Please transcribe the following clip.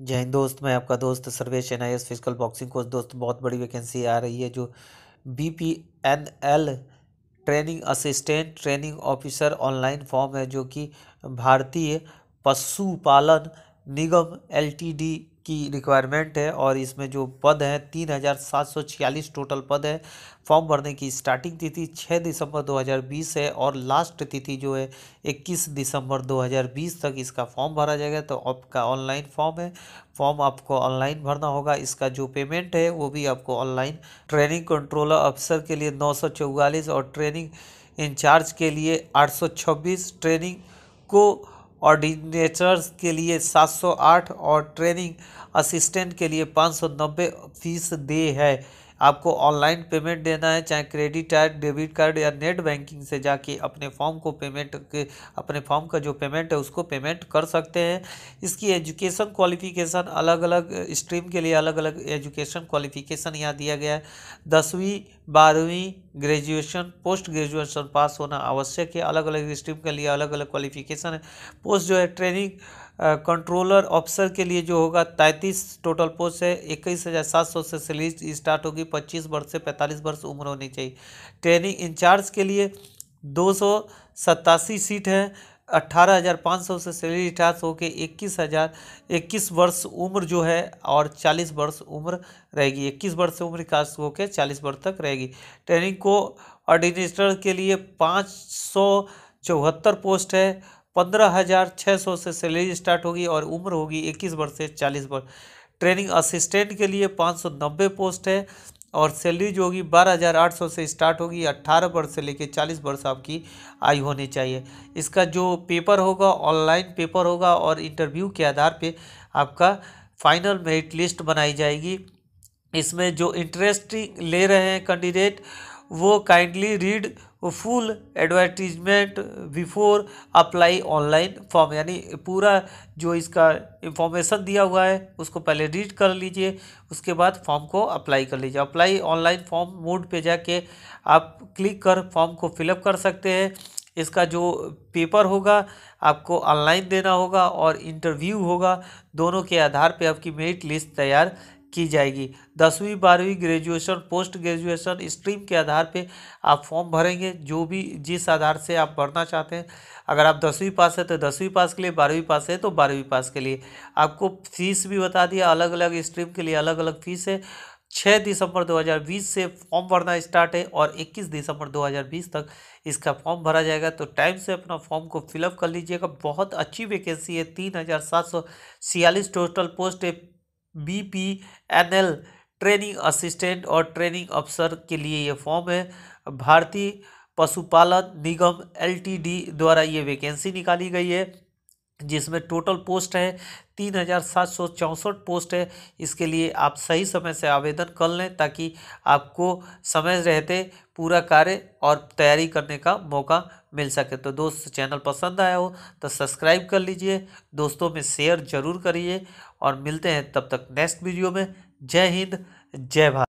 जय हिंद दोस्त मैं आपका दोस्त Sarvesh N I S physical boxing coach दोस्त बहुत बड़ी वैकेंसी आ रही है जो B P N L training assistant training officer online form है जो कि भारतीय पशुपालन निगम एल टी डी की रिक्वायरमेंट है और इसमें जो पद हैं तीन हज़ार सात सौ छियालीस टोटल पद है फॉर्म भरने की स्टार्टिंग तिथि छः दिसंबर 2020 है और लास्ट तिथि जो है 21 दिसंबर 2020 तक इसका फॉर्म भरा जाएगा तो आपका ऑनलाइन फॉर्म है फॉर्म आपको ऑनलाइन भरना होगा इसका जो पेमेंट है वो भी आपको ऑनलाइन ट्रेनिंग कंट्रोलर अफसर के लिए नौ और ट्रेनिंग इंचार्ज के लिए आठ ट्रेनिंग को ऑर्डिनेटर्स के लिए 708 और ट्रेनिंग असिस्टेंट के लिए 590 फीस दे है आपको ऑनलाइन पेमेंट देना है चाहे क्रेडिट कार्ड डेबिट कार्ड या नेट बैंकिंग से जाके अपने फॉर्म को पेमेंट के अपने फॉर्म का जो पेमेंट है उसको पेमेंट कर सकते हैं इसकी एजुकेशन क्वालिफिकेशन अलग अलग स्ट्रीम के लिए अलग अलग एजुकेशन क्वालिफिकेशन यहाँ दिया गया है दसवीं बारहवीं ग्रेजुएशन पोस्ट ग्रेजुएशन पास होना आवश्यक है अलग अलग स्ट्रीम के लिए अलग अलग क्वालिफिकेशन है पोस्ट जो है ट्रेनिंग कंट्रोलर ऑफिसर के लिए जो होगा तैंतीस टोटल पोस्ट है इक्कीस हज़ार सात सौ से सैलरी स्टार्ट होगी पच्चीस वर्ष से पैंतालीस वर्ष उम्र होनी चाहिए ट्रेनिंग इंचार्ज के लिए दो सौ सतासी सीट है अट्ठारह हज़ार पाँच सौ से सैलरी स्टार्ट होकर इक्कीस हज़ार इक्कीस वर्ष उम्र जो है और चालीस वर्ष उम्र रहेगी इक्कीस वर्ष से उम्र कास्ट होकर चालीस वर्ष तक रहेगी ट्रेनिंग को ऑर्डिनेटर के लिए पाँच सौ चौहत्तर पोस्ट है पंद्रह हज़ार छः सौ से सैलरी स्टार्ट होगी और उम्र होगी इक्कीस वर्ष से चालीस वर्ष ट्रेनिंग असिस्टेंट के लिए पाँच सौ नब्बे पोस्ट है और सैलरी जो होगी बारह हज़ार आठ सौ से स्टार्ट होगी अट्ठारह वर्ष से लेकर चालीस वर्ष आपकी आयु होनी चाहिए इसका जो पेपर होगा ऑनलाइन पेपर होगा और इंटरव्यू के आधार पर आपका फाइनल मेरिट लिस्ट बनाई जाएगी इसमें जो इंटरेस्टिंग ले रहे हैं कैंडिडेट वो kindly read full advertisement before apply online form यानी पूरा जो इसका इंफॉर्मेशन दिया हुआ है उसको पहले रीड कर लीजिए उसके बाद फॉर्म को अप्लाई कर लीजिए अप्लाई ऑनलाइन फॉर्म मोड पे जाके आप क्लिक कर फॉर्म को फिलअप कर सकते हैं इसका जो पेपर होगा आपको ऑनलाइन देना होगा और इंटरव्यू होगा दोनों के आधार पे आपकी मेरिट लिस्ट तैयार की जाएगी दसवीं बारहवीं ग्रेजुएशन पोस्ट ग्रेजुएशन स्ट्रीम के आधार पे आप फॉर्म भरेंगे जो भी जिस आधार से आप भरना चाहते हैं अगर आप दसवीं पास है तो दसवीं पास के लिए बारहवीं पास है तो बारहवीं पास के लिए आपको फीस भी बता दिया अलग अलग स्ट्रीम के लिए अलग अलग फ़ीस है छः दिसंबर 2020 से फॉर्म भरना स्टार्ट है और 21 दिसंबर 2020 तक इसका फॉर्म भरा जाएगा तो टाइम से अपना फॉर्म को फिलअप कर लीजिएगा बहुत अच्छी वैकेंसी है तीन हज़ार सात सौ छियालीस टोटल पोस्ट है B P N L training assistant और ट्रेनिंग अफसर के लिए ये फॉर्म है भारतीय पशुपालन निगम एलटीडी द्वारा ये वैकेंसी निकाली गई है जिसमें टोटल पोस्ट है तीन हज़ार सात सौ चौंसठ पोस्ट है इसके लिए आप सही समय से आवेदन कर लें ताकि आपको समय रहते पूरा कार्य और तैयारी करने का मौका मिल सके तो दोस्त चैनल पसंद आया हो तो सब्सक्राइब कर लीजिए दोस्तों में शेयर जरूर करिए और मिलते हैं तब तक नेक्स्ट वीडियो में जय हिंद जय भारत